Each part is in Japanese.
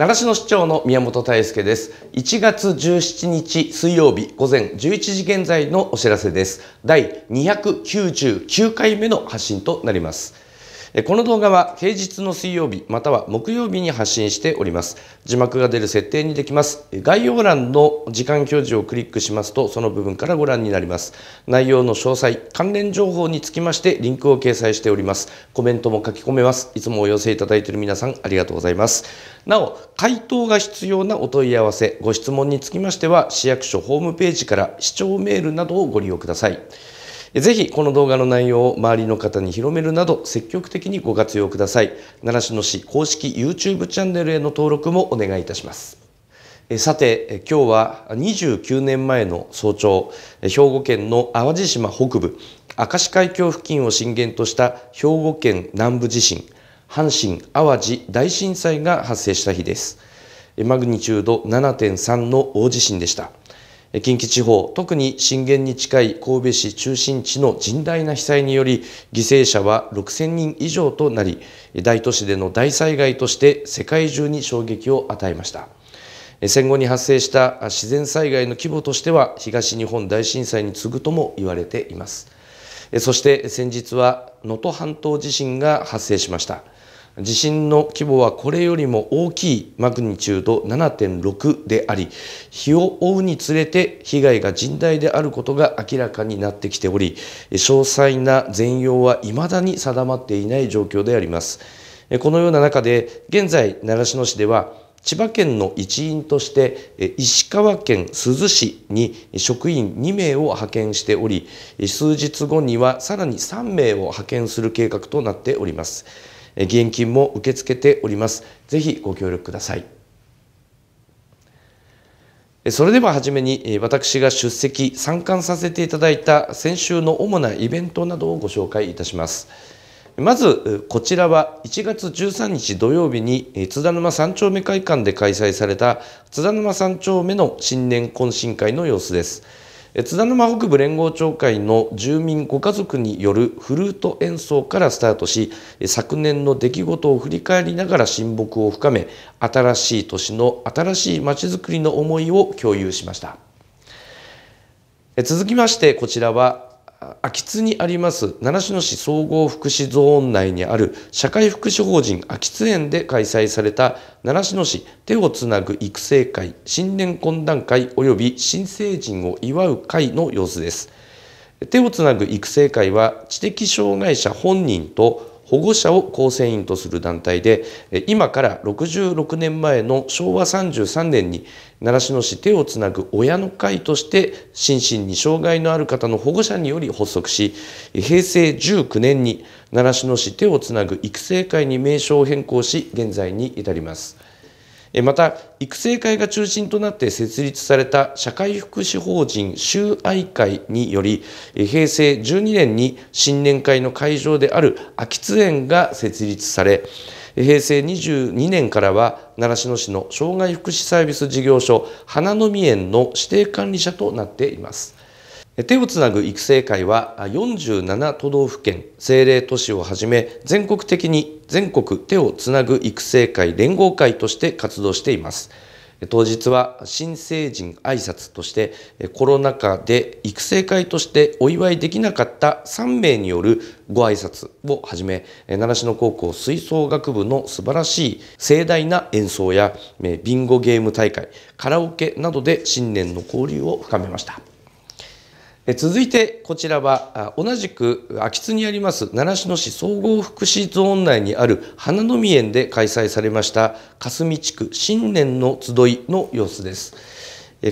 長篠市長の宮本泰介です1月17日水曜日午前11時現在のお知らせです第299回目の発信となりますこの動画は平日の水曜日または木曜日に発信しております。字幕が出る設定にできます。概要欄の時間表示をクリックしますとその部分からご覧になります。内容の詳細、関連情報につきましてリンクを掲載しております。コメントも書き込めます。いつもお寄せいただいている皆さんありがとうございます。なお、回答が必要なお問い合わせ、ご質問につきましては市役所ホームページから視聴メールなどをご利用ください。ぜひこの動画の内容を周りの方に広めるなど積極的にご活用ください習志野市公式 YouTube チャンネルへの登録もお願いいたしますさて今日は29年前の早朝兵庫県の淡路島北部明石海峡付近を震源とした兵庫県南部地震阪神・淡路大震災が発生した日ですマグニチュード7.3の大地震でした近畿地方特に震源に近い神戸市中心地の甚大な被災により犠牲者は6000人以上となり大都市での大災害として世界中に衝撃を与えました戦後に発生した自然災害の規模としては東日本大震災に次ぐとも言われていますそして先日は能登半島地震が発生しました地震の規模はこれよりも大きいマグニチュード7.6であり日を追うにつれて被害が甚大であることが明らかになってきており詳細な全容は未だに定まっていない状況でありますこのような中で現在習志野市では千葉県の一員として石川県珠洲市に職員2名を派遣しており数日後にはさらに3名を派遣する計画となっております。義援金も受け付けておりますぜひご協力くださいそれでは初めに私が出席参観させていただいた先週の主なイベントなどをご紹介いたしますまずこちらは1月13日土曜日に津田沼三丁目会館で開催された津田沼三丁目の新年懇親会の様子です津田沼北部連合町会の住民ご家族によるフルート演奏からスタートし昨年の出来事を振り返りながら親睦を深め新しい年の新しい町づくりの思いを共有しました続きましてこちらは秋津にあります習志野市総合福祉ゾーン内にある社会福祉法人秋津園で開催された習志野市手をつなぐ育成会新年懇談会及び新成人を祝う会の様子です手をつなぐ育成会は知的障害者本人と保護者を構成員とする団体で今から66年前の昭和33年に習志野市手をつなぐ親の会として心身に障害のある方の保護者により発足し平成19年に習志野市手をつなぐ育成会に名称を変更し現在に至ります。また育成会が中心となって設立された社会福祉法人州愛会により平成12年に新年会の会場である秋津園が設立され平成22年からは習志野市の障害福祉サービス事業所花の実園の指定管理者となっています。手をつなぐ育成会は47都道府県政令都市をはじめ全国的に全国手をつなぐ育成会連合会として活動しています当日は新成人挨拶としてコロナ禍で育成会としてお祝いできなかった3名によるご挨拶をはじめ習志野高校吹奏楽部の素晴らしい盛大な演奏やビンゴゲーム大会カラオケなどで新年の交流を深めました続いてこちらは同じく秋津にあります習志野市総合福祉ゾーン内にある花の実園で開催されました霞地区新年の集いの様子です。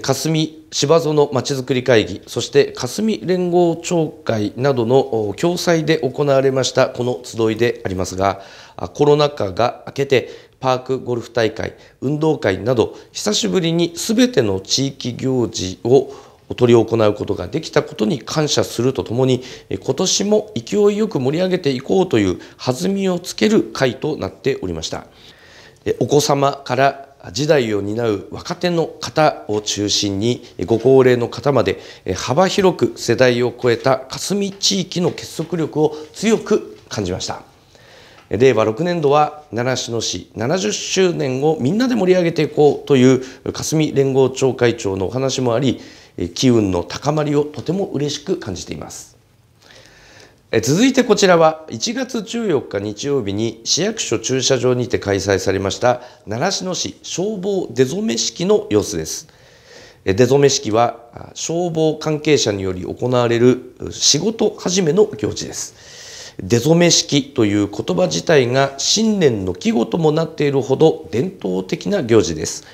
霞芝園まちづくり会議そして霞連合町会などの共催で行われましたこの集いでありますがコロナ禍が明けてパークゴルフ大会運動会など久しぶりにすべての地域行事を取り行うことができたことに感謝するとともに今年も勢いよく盛り上げていこうという弾みをつける会となっておりましたお子様から時代を担う若手の方を中心にご高齢の方まで幅広く世代を超えた霞地域の結束力を強く感じました令和6年度は奈良市の市70周年をみんなで盛り上げていこうという霞連合町会長のお話もあり機運の高まりをとても嬉しく感じています続いてこちらは1月14日日曜日に市役所駐車場にて開催されました習志野市消防出初め式の様子です出初め式は消防関係者により行われる仕事始めの行事です出初め式という言葉自体が新年の季語ともなっているほど伝統的な行事です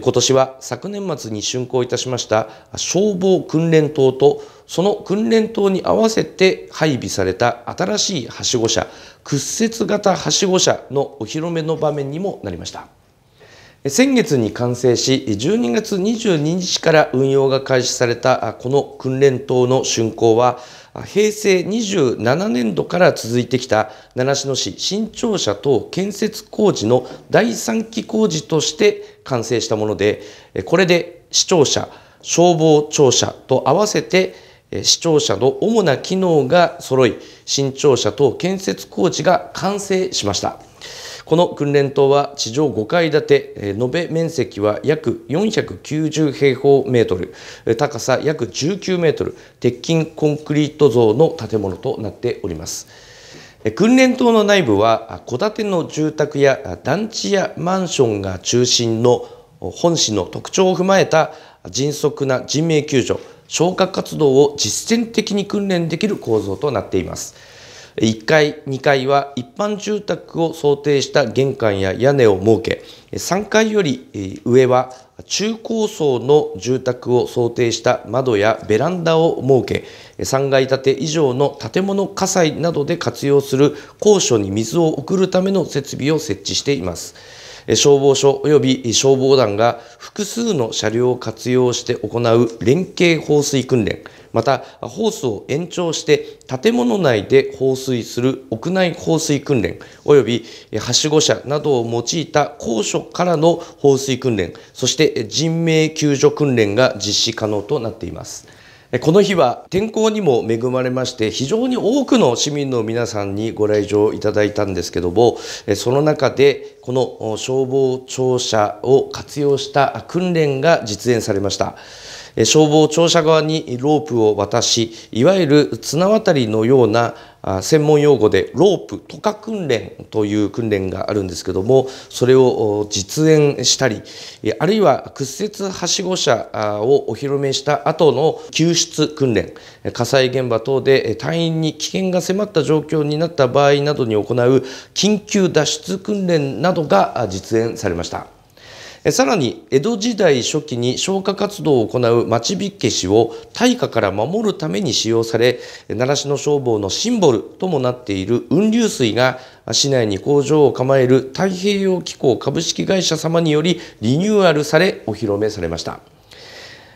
今年は昨年末に竣工いたしました消防訓練棟とその訓練棟に合わせて配備された新しいはしご車屈折型はしご車のお披露目の場面にもなりました。先月に完成し、12月22日から運用が開始されたこの訓練棟の竣工は、平成27年度から続いてきた習志野市新庁舎等建設工事の第3期工事として完成したもので、これで市庁舎、消防庁舎と合わせて市庁舎の主な機能が揃い、新庁舎等建設工事が完成しました。この訓練棟は地上5階建て、延べ面積は約490平方メートル、高さ約19メートル、鉄筋コンクリート像の建物となっております。訓練棟の内部は戸建ての住宅や団地やマンションが中心の本市の特徴を踏まえた迅速な人命救助消火活動を実践的に訓練できる構造となっています。1階、2階は一般住宅を想定した玄関や屋根を設け、3階より上は中高層の住宅を想定した窓やベランダを設け、3階建て以上の建物火災などで活用する高所に水を送るための設備を設置しています。消防署及び消防団が複数の車両を活用して行う連携放水訓練、またホースを延長して建物内で放水する屋内放水訓練及びはしご車などを用いた高所からの放水訓練そして人命救助訓練が実施可能となっています。この日は天候にも恵まれまして非常に多くの市民の皆さんにご来場いただいたんですけどもその中でこの消防庁舎を活用した訓練が実演されました消防庁舎側にロープを渡しいわゆる綱渡りのような専門用語でロープ渡過訓練という訓練があるんですけどもそれを実演したりあるいは屈折はしご車をお披露目した後の救出訓練火災現場等で隊員に危険が迫った状況になった場合などに行う緊急脱出訓練などが実演されました。さらに江戸時代初期に消火活動を行う町火消しを大火から守るために使用され習志野消防のシンボルともなっている雲流水が市内に工場を構える太平洋機構株式会社様によりリニューアルされお披露目されました。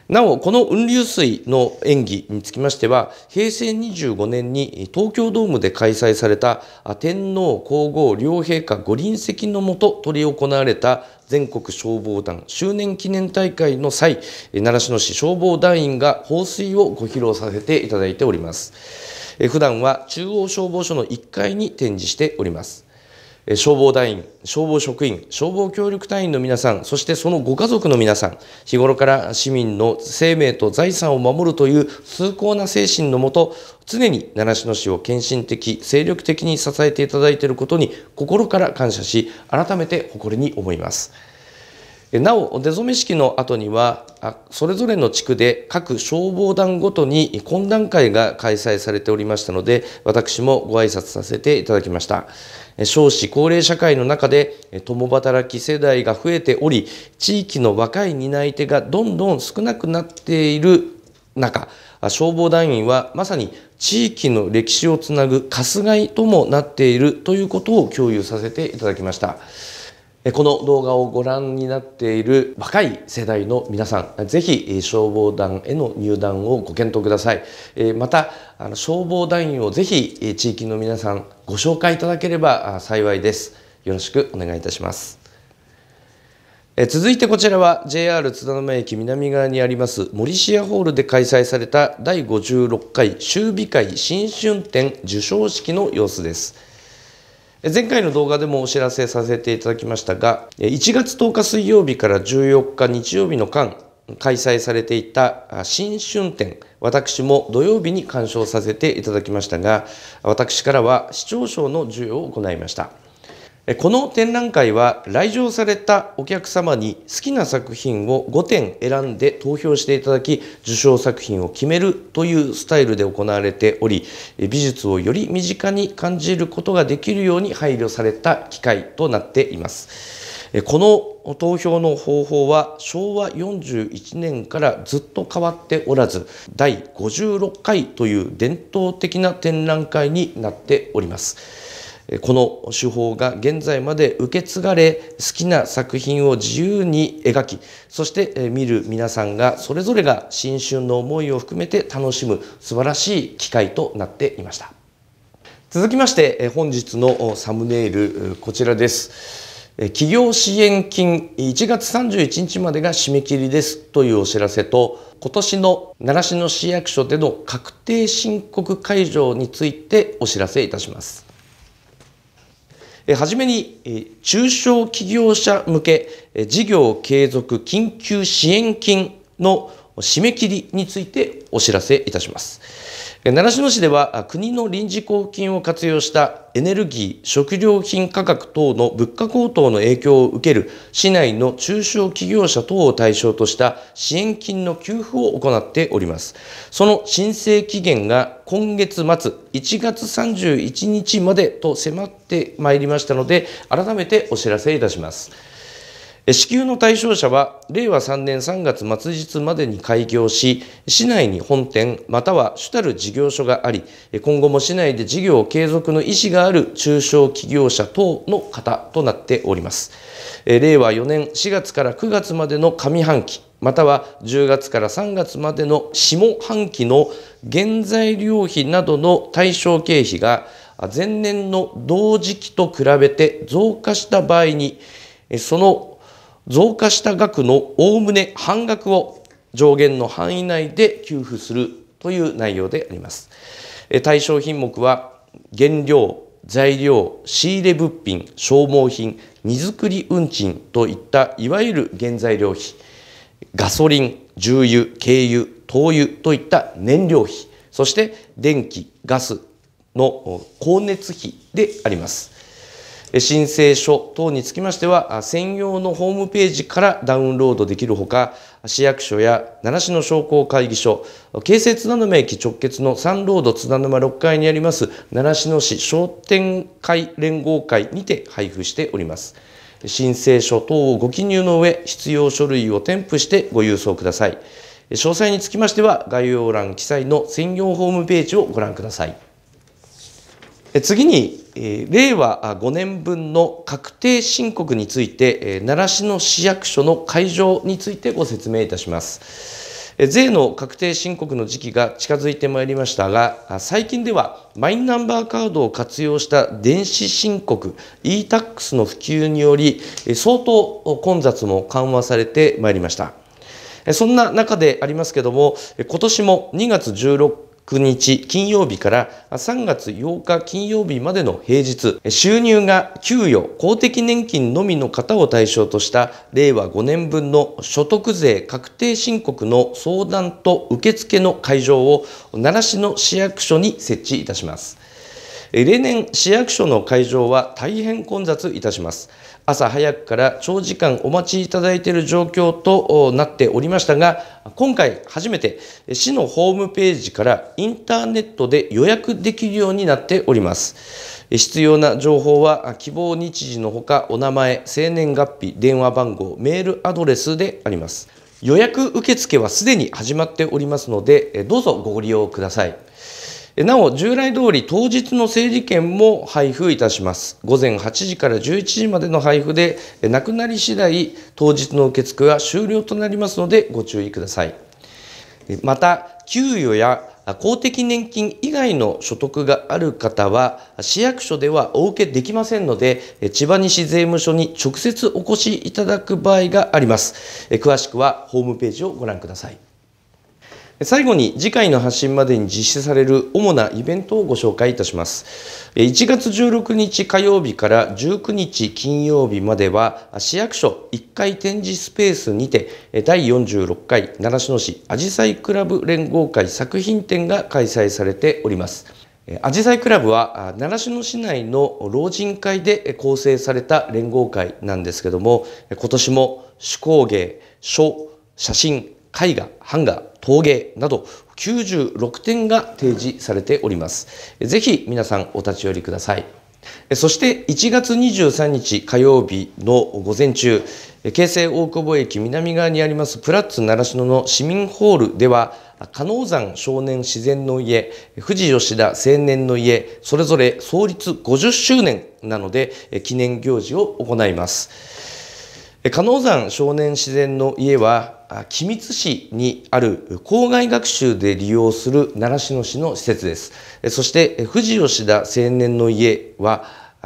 なお、この雲流水の演技につきましては、平成25年に東京ドームで開催された天皇皇后両陛下ご臨席のもと執り行われた全国消防団周年記念大会の際習志野市消防団員が放水をご披露させていただいております普段は中央消防署の1階に展示しております消防団員、消防職員、消防協力隊員の皆さん、そしてそのご家族の皆さん、日頃から市民の生命と財産を守るという崇高な精神のもと、常に習志野市を献身的、精力的に支えていただいていることに心から感謝し、改めて誇りに思います。なお、出初め式の後には、それぞれの地区で各消防団ごとに懇談会が開催されておりましたので、私もご挨拶させていただきました。少子高齢社会の中で共働き世代が増えており地域の若い担い手がどんどん少なくなっている中消防団員はまさに地域の歴史をつなぐかすがいともなっているということを共有させていただきました。この動画をご覧になっている若い世代の皆さん、ぜひ消防団への入団をご検討ください。また、消防団員をぜひ地域の皆さんご紹介いただければ幸いです。よろしくお願いいたします。続いてこちらは JR 津田沼駅南側にあります森シアホールで開催された第56回秋美会新春展授賞式の様子です。前回の動画でもお知らせさせていただきましたが、1月10日水曜日から14日日曜日の間、開催されていた新春展、私も土曜日に鑑賞させていただきましたが、私からは視聴賞の授与を行いました。この展覧会は来場されたお客様に好きな作品を5点選んで投票していただき受賞作品を決めるというスタイルで行われており美術をより身近に感じることができるように配慮された機会となっています。この投票の方法は昭和41年からずっと変わっておらず第56回という伝統的な展覧会になっております。この手法が現在まで受け継がれ好きな作品を自由に描きそして見る皆さんがそれぞれが新春の思いを含めて楽しむ素晴らしい機会となっていました続きまして本日のサムネイルこちらです企業支援金1月31日までが締め切りですというお知らせと今年の習志野市役所での確定申告会場についてお知らせいたしますはじめに、中小企業者向け事業継続緊急支援金の締め切りについてお知らせいたします。習志野市では国の臨時交付金を活用したエネルギー、食料品価格等の物価高騰の影響を受ける市内の中小企業者等を対象とした支援金の給付を行っております。その申請期限が今月末1月31日までと迫ってまいりましたので、改めてお知らせいたします。支給の対象者は、令和3年3月末日までに開業し、市内に本店または主たる事業所があり、今後も市内で事業継続の意思がある中小企業者等の方となっております。令和4年4月から9月までの上半期、または10月から3月までの下半期の原材料費などの対象経費が前年の同時期と比べて増加した場合にその増加した額のおおむね半額を上限の範囲内で給付するという内容であります。対象品目は原料、材料、仕入れ物品、消耗品、荷造り運賃といったいわゆる原材料費、ガソリン、重油、軽油、灯油といった燃料費、そして電気、ガスの光熱費であります。申請書等につきましては、専用のホームページからダウンロードできるほか、市役所や奈良市の商工会議所、京成津田沼駅直結のサンロード津田沼6階にあります奈良市の市商店会連合会にて配布しております。申請書等をご記入の上、必要書類を添付してご郵送ください。詳細につきましては、概要欄記載の専用ホームページをご覧ください。次に、令和5年分の確定申告について、奈良市の市役所の会場についてご説明いたします。税の確定申告の時期が近づいてまいりましたが、最近ではマイナンバーカードを活用した電子申告、e-tax の普及により、相当混雑も緩和されてまいりました。そんな中でありますけれども、今年も2月16 9日金曜日から3月8日金曜日までの平日、収入が給与、公的年金のみの方を対象とした令和5年分の所得税確定申告の相談と受付の会場を奈良市の市役所に設置いたします。例年市役所の会場は大変混雑いたします朝早くから長時間お待ちいただいている状況となっておりましたが今回初めて市のホームページからインターネットで予約できるようになっております必要な情報は希望日時のほかお名前生年月日電話番号メールアドレスであります予約受付はすでに始まっておりますのでどうぞご利用くださいなお、従来通り当日の整理券も配布いたします。午前8時から11時までの配布で、なくなり次第当日の受付は終了となりますのでご注意ください。また、給与や公的年金以外の所得がある方は市役所ではお受けできませんので千葉西税務署に直接お越しいただく場合があります詳しくはホームページをご覧ください最後に次回の発信までに実施される主なイベントをご紹介いたします。1月16日火曜日から19日金曜日までは市役所1階展示スペースにて第46回習志野市あじさいクラブ連合会作品展が開催されております。アジサイクラブは習志野市内の老人会で構成された連合会なんですけども今年も手工芸書写真絵画、版画、陶芸など96点が提示されております。ぜひ皆さんお立ち寄りください。そして1月23日火曜日の午前中、京成大久保駅南側にありますプラッツ習志野の市民ホールでは、加納山少年自然の家、富士吉田青年の家、それぞれ創立50周年なので記念行事を行います。加納山少年自然の家は君津市にある校外学習で利用する習志野市の施設ですそして富士吉田青年の家は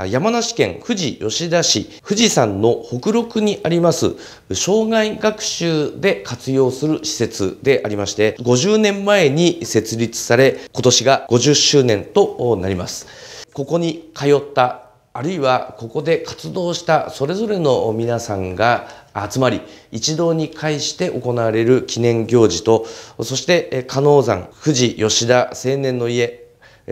山梨県富士吉田市富士山の北麓にあります障害学習で活用する施設でありまして50年前に設立され今年が50周年となりますここに通ったあるいはここで活動したそれぞれの皆さんが集まり一堂に会して行われる記念行事とそして加納山富士吉田青年の家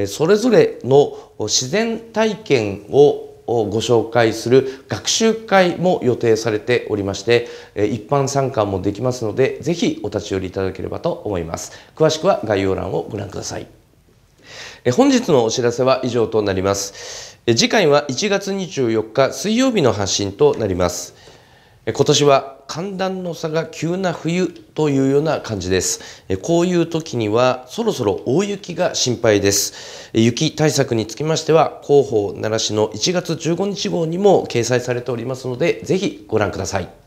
それぞれの自然体験をご紹介する学習会も予定されておりまして一般参加もできますのでぜひお立ち寄りいただければと思います詳しくは概要欄をご覧ください本日のお知らせは以上となります。次回は1月24日水曜日の発信となります。今年は寒暖の差が急な冬というような感じです。こういう時にはそろそろ大雪が心配です。雪対策につきましては広報奈良市の1月15日号にも掲載されておりますので、ぜひご覧ください。